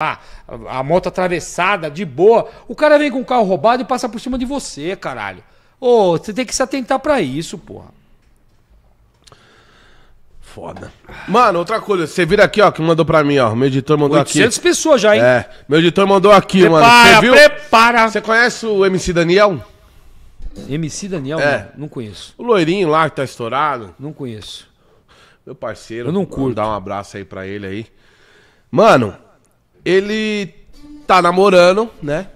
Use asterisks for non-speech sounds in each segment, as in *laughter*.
Ah, a moto atravessada, de boa. O cara vem com o carro roubado e passa por cima de você, caralho. Ô, você tem que se atentar para isso, porra. Foda. Mano, outra coisa, você vira aqui, ó, que mandou pra mim, ó. Meu editor mandou 800 aqui. pessoas já, hein? É, meu editor mandou aqui, prepara, mano. Você viu? Prepara! Você conhece o MC Daniel? MC Daniel? É. Não, não conheço. O loirinho lá que tá estourado? Não conheço. Meu parceiro. Eu não curto. Dar um abraço aí pra ele aí. Mano, ele tá namorando, né?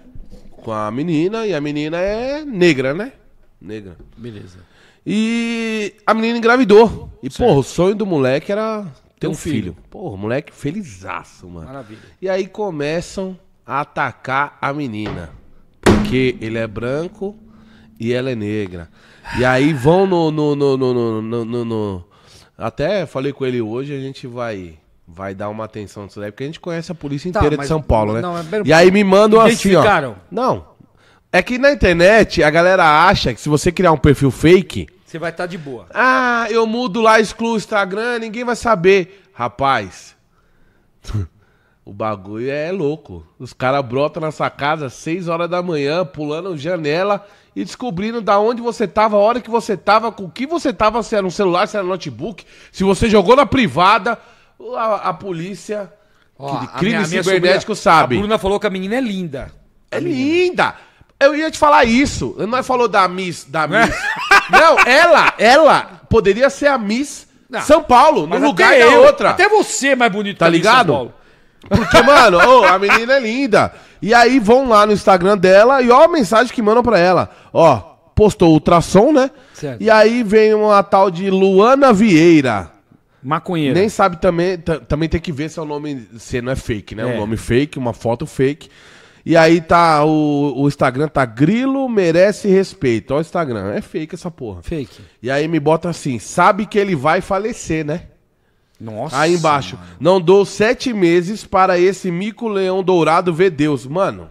Com a menina, e a menina é negra, né? Negra. Beleza. E a menina engravidou. E, Certo. porra, o sonho do moleque era ter um, um filho. filho. Porra, moleque felizaço, mano. Maravilha. E aí começam a atacar a menina. Porque ele é branco e ela é negra. E aí vão no. no, no, no, no, no- no- no- Até falei com ele hoje, a gente vai vai dar uma atenção nisso daí, porque a gente conhece a polícia tá, inteira tá, de São Paulo, né? Não, é e aí me mandam assim, ó. Não. É que na internet a galera acha que se você criar um perfil fake, você vai estar tá de boa. Ah, eu mudo lá, excluo o Instagram, ninguém vai saber. Rapaz, *laughs* o bagulho é louco. Os caras brotam na sua casa às 6 horas da manhã, pulando janela e descobrindo da onde você tava, a hora que você tava, com o que você tava, se era um celular, se era um notebook, se você jogou na privada a, a polícia Ó, de crime cibernético sabe. A Bruna falou que a menina é linda. É linda! Eu ia te falar isso. é falou da Miss, da Miss. *laughs* Não, ela, ela poderia ser a Miss Não, São Paulo, no Mas lugar da eu, outra. Até você é mais bonita Tá ali Miss São ligado? Paulo. Porque, mano, a menina é linda. E aí vão lá no Instagram dela e ó a mensagem que mandam pra ela. Ó, postou ultrassom, né? Certo. E aí vem uma tal de Luana Vieira maconheiro Nem sabe também, também tem que ver se é o nome, se não é fake, né? É. Um nome fake, uma foto fake. E aí tá o, o Instagram tá Grilo merece respeito. Ó o Instagram, é fake essa porra. Fake. E aí me bota assim, sabe que ele vai falecer, né? Nossa. Aí embaixo, mano. não dou sete meses para esse mico leão dourado ver Deus. Mano,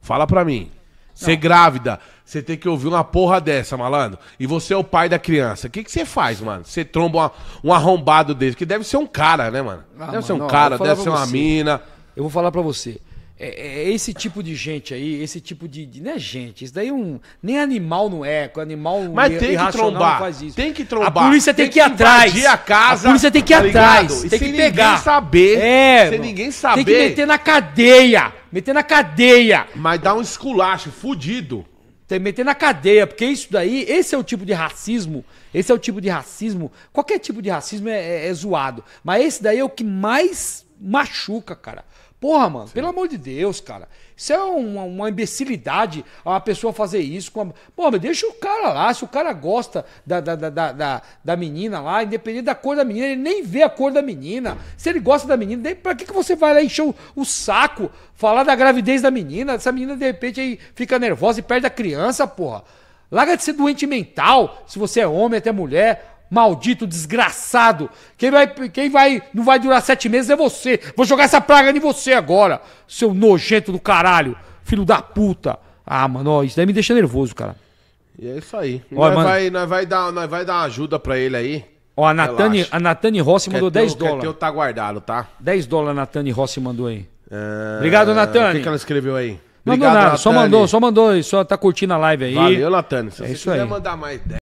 fala pra mim. Ser grávida, você tem que ouvir uma porra dessa, malandro. E você é o pai da criança. O que você faz, mano? Você tromba uma- um arrombado desse, que deve ser um cara, né, mano? Ah, deve ser um cara, deve ser uma você. mina. Eu vou falar pra você. É, é, é, esse tipo de gente aí, esse tipo de, de. Não é gente, isso daí é um. Nem animal não é, animal Mas tem que trombar. Tem que trombar. A polícia tem, tem que ir atrás. A, casa, a polícia tem que ir tá atrás. Tem que pegar. saber. É, sem ninguém saber. Tem que meter na cadeia. Meter na cadeia. Mas dá um esculacho, fudido. Tem que meter na cadeia, porque isso daí, esse é o tipo de racismo. Esse é o tipo de racismo. Qualquer tipo de racismo é, é, é zoado. Mas esse daí é o que mais machuca, cara. Porra, mano, Sim. pelo amor de Deus, cara. Isso é uma, uma imbecilidade uma pessoa fazer isso. Com a... Pô, mas deixa o cara lá. Se o cara gosta da, da, da, da, da menina lá, independente da cor da menina, ele nem vê a cor da menina. Se ele gosta da menina, pra que, que você vai lá encher o, o saco, falar da gravidez da menina? Essa menina, de repente, aí fica nervosa e perde a criança, porra. Larga de ser doente mental, se você é homem, até mulher. Maldito, desgraçado. Quem vai, quem vai, não vai durar sete meses é você. Vou jogar essa praga em você agora, seu nojento do caralho, filho da puta. Ah, mano, ó, isso daí me deixa nervoso, cara. E é isso aí. nós, mano, vai, nós, vai dar, nós vai dar ajuda pra ele aí. Ó, a Natane, a Rossi mandou quer 10 dólares. O teu tá guardado, tá? 10 dólares a Natani Rossi mandou aí. É... Obrigado, Natani. O que, que ela escreveu aí? Mandou Obrigado, nada, só mandou, só mandou, só tá curtindo a live aí. Valeu, Natani. Se é você isso quiser aí. mandar mais 10.